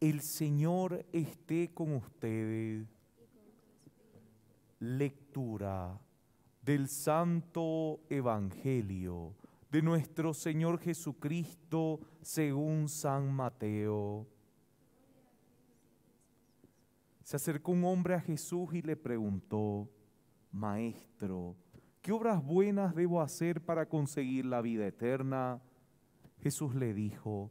El Señor esté con ustedes. Lectura del Santo Evangelio de nuestro Señor Jesucristo según San Mateo. Se acercó un hombre a Jesús y le preguntó, Maestro, ¿qué obras buenas debo hacer para conseguir la vida eterna? Jesús le dijo,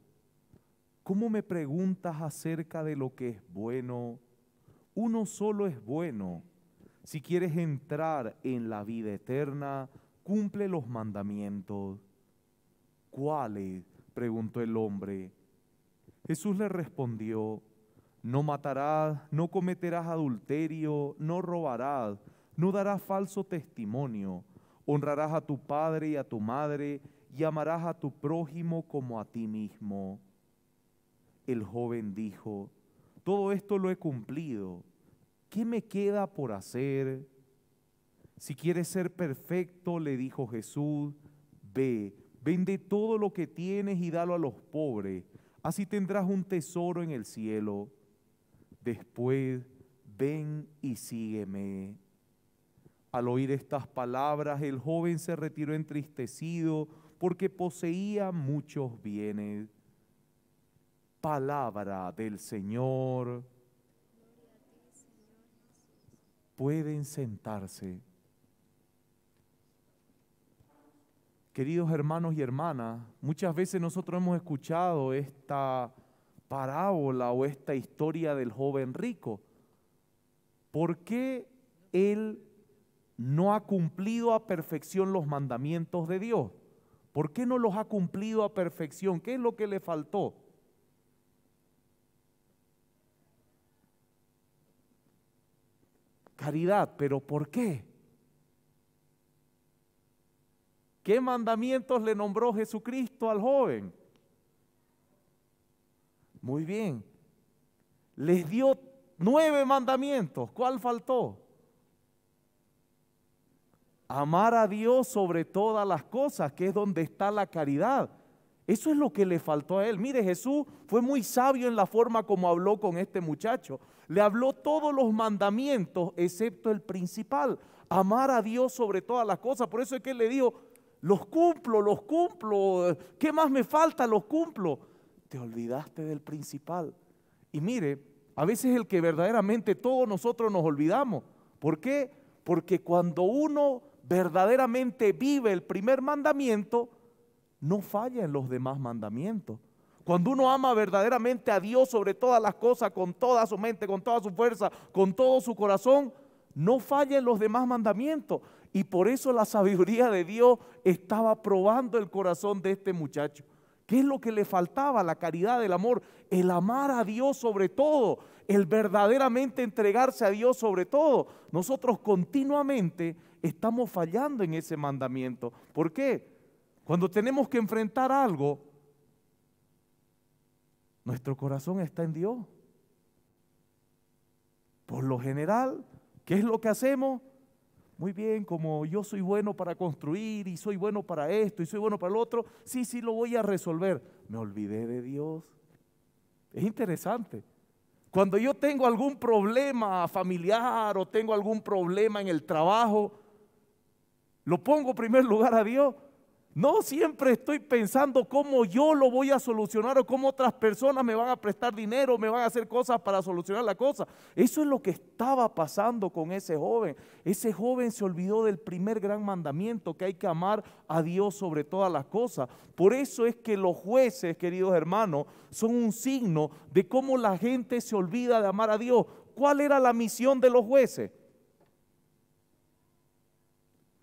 ¿Cómo me preguntas acerca de lo que es bueno? Uno solo es bueno. Si quieres entrar en la vida eterna, cumple los mandamientos. ¿Cuáles? preguntó el hombre. Jesús le respondió, no matarás, no cometerás adulterio, no robarás, no darás falso testimonio, honrarás a tu padre y a tu madre, y amarás a tu prójimo como a ti mismo. El joven dijo, todo esto lo he cumplido, ¿qué me queda por hacer? Si quieres ser perfecto, le dijo Jesús, ve, vende todo lo que tienes y dalo a los pobres, así tendrás un tesoro en el cielo. Después, ven y sígueme. Al oír estas palabras, el joven se retiró entristecido porque poseía muchos bienes palabra del Señor. Pueden sentarse. Queridos hermanos y hermanas, muchas veces nosotros hemos escuchado esta parábola o esta historia del joven rico. ¿Por qué él no ha cumplido a perfección los mandamientos de Dios? ¿Por qué no los ha cumplido a perfección? ¿Qué es lo que le faltó? pero ¿por qué? ¿Qué mandamientos le nombró Jesucristo al joven? Muy bien. Les dio nueve mandamientos. ¿Cuál faltó? Amar a Dios sobre todas las cosas, que es donde está la caridad. Eso es lo que le faltó a él. Mire, Jesús fue muy sabio en la forma como habló con este muchacho. Le habló todos los mandamientos, excepto el principal, amar a Dios sobre todas las cosas. Por eso es que él le dijo, los cumplo, los cumplo. ¿Qué más me falta? Los cumplo. Te olvidaste del principal. Y mire, a veces el que verdaderamente todos nosotros nos olvidamos. ¿Por qué? Porque cuando uno verdaderamente vive el primer mandamiento, no falla en los demás mandamientos. Cuando uno ama verdaderamente a Dios sobre todas las cosas, con toda su mente, con toda su fuerza, con todo su corazón, no falla en los demás mandamientos. Y por eso la sabiduría de Dios estaba probando el corazón de este muchacho. ¿Qué es lo que le faltaba? La caridad, el amor, el amar a Dios sobre todo, el verdaderamente entregarse a Dios sobre todo. Nosotros continuamente estamos fallando en ese mandamiento. ¿Por qué? Cuando tenemos que enfrentar algo, nuestro corazón está en Dios. Por lo general, ¿qué es lo que hacemos? Muy bien, como yo soy bueno para construir y soy bueno para esto y soy bueno para el otro, sí, sí lo voy a resolver. Me olvidé de Dios. Es interesante. Cuando yo tengo algún problema familiar o tengo algún problema en el trabajo, lo pongo en primer lugar a Dios no siempre estoy pensando cómo yo lo voy a solucionar o cómo otras personas me van a prestar dinero, me van a hacer cosas para solucionar la cosa. Eso es lo que estaba pasando con ese joven. Ese joven se olvidó del primer gran mandamiento que hay que amar a Dios sobre todas las cosas. Por eso es que los jueces, queridos hermanos, son un signo de cómo la gente se olvida de amar a Dios. ¿Cuál era la misión de los jueces?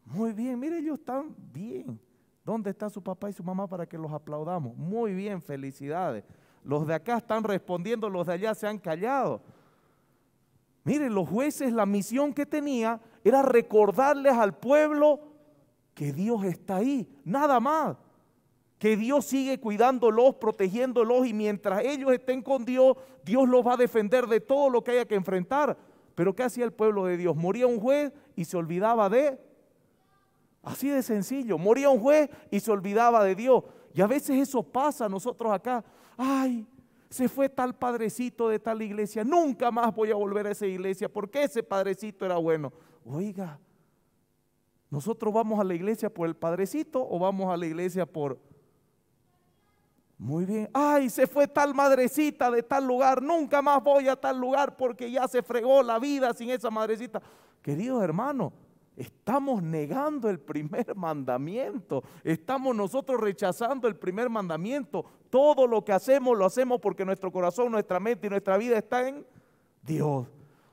Muy bien, mire, ellos están bien ¿Dónde está su papá y su mamá para que los aplaudamos? Muy bien, felicidades. Los de acá están respondiendo, los de allá se han callado. Miren, los jueces, la misión que tenía era recordarles al pueblo que Dios está ahí, nada más. Que Dios sigue cuidándolos, protegiéndolos y mientras ellos estén con Dios, Dios los va a defender de todo lo que haya que enfrentar. Pero ¿qué hacía el pueblo de Dios? Moría un juez y se olvidaba de Así de sencillo. Moría un juez y se olvidaba de Dios. Y a veces eso pasa a nosotros acá. Ay, se fue tal padrecito de tal iglesia. Nunca más voy a volver a esa iglesia porque ese padrecito era bueno. Oiga, ¿nosotros vamos a la iglesia por el padrecito o vamos a la iglesia por... Muy bien. Ay, se fue tal madrecita de tal lugar. Nunca más voy a tal lugar porque ya se fregó la vida sin esa madrecita. Queridos hermanos, Estamos negando el primer mandamiento. Estamos nosotros rechazando el primer mandamiento. Todo lo que hacemos lo hacemos porque nuestro corazón, nuestra mente y nuestra vida está en Dios.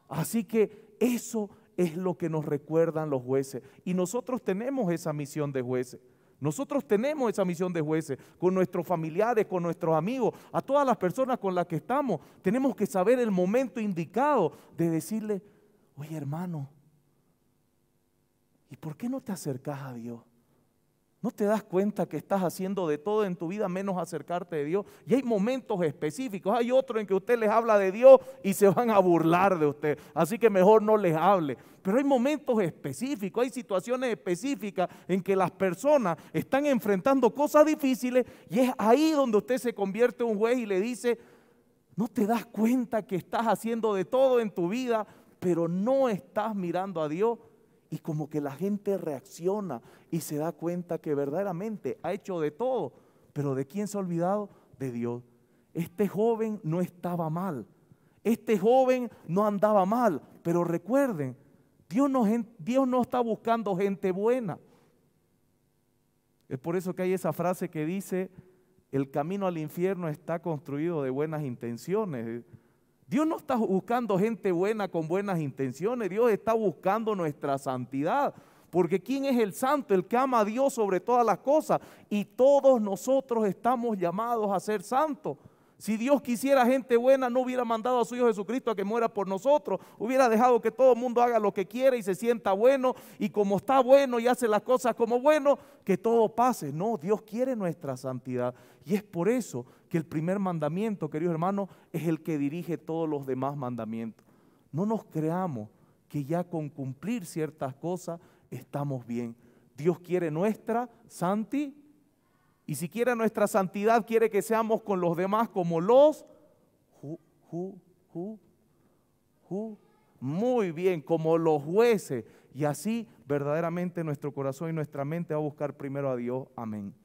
Así que eso es lo que nos recuerdan los jueces. Y nosotros tenemos esa misión de jueces. Nosotros tenemos esa misión de jueces con nuestros familiares, con nuestros amigos, a todas las personas con las que estamos. Tenemos que saber el momento indicado de decirle, oye hermano, ¿Y por qué no te acercas a Dios? ¿No te das cuenta que estás haciendo de todo en tu vida menos acercarte a Dios? Y hay momentos específicos. Hay otro en que usted les habla de Dios y se van a burlar de usted. Así que mejor no les hable. Pero hay momentos específicos, hay situaciones específicas en que las personas están enfrentando cosas difíciles y es ahí donde usted se convierte en un juez y le dice, no te das cuenta que estás haciendo de todo en tu vida, pero no estás mirando a Dios y como que la gente reacciona y se da cuenta que verdaderamente ha hecho de todo, pero ¿de quién se ha olvidado? De Dios. Este joven no estaba mal, este joven no andaba mal, pero recuerden, Dios no, está buscando gente buena. Es por eso que hay esa frase que dice, el camino al infierno está construido de buenas intenciones. Dios no está buscando gente buena con buenas intenciones, Dios está buscando nuestra santidad. Porque ¿quién es el santo? El que ama a Dios sobre todas las cosas. Y todos nosotros estamos llamados a ser santos. Si Dios quisiera gente buena, no hubiera mandado a su Hijo Jesucristo a que muera por nosotros. Hubiera dejado que todo el mundo haga lo que quiera y se sienta bueno. Y como está bueno y hace las cosas como bueno, que todo pase. No, Dios quiere nuestra santidad. Y es por eso que el primer mandamiento, queridos hermanos, es el que dirige todos los demás mandamientos. No nos creamos que ya con cumplir ciertas cosas estamos bien. Dios quiere nuestra santidad y siquiera nuestra santidad, quiere que seamos con los demás como los Muy bien, como los jueces. Y así verdaderamente nuestro corazón y nuestra mente va a buscar primero a Dios. Amén.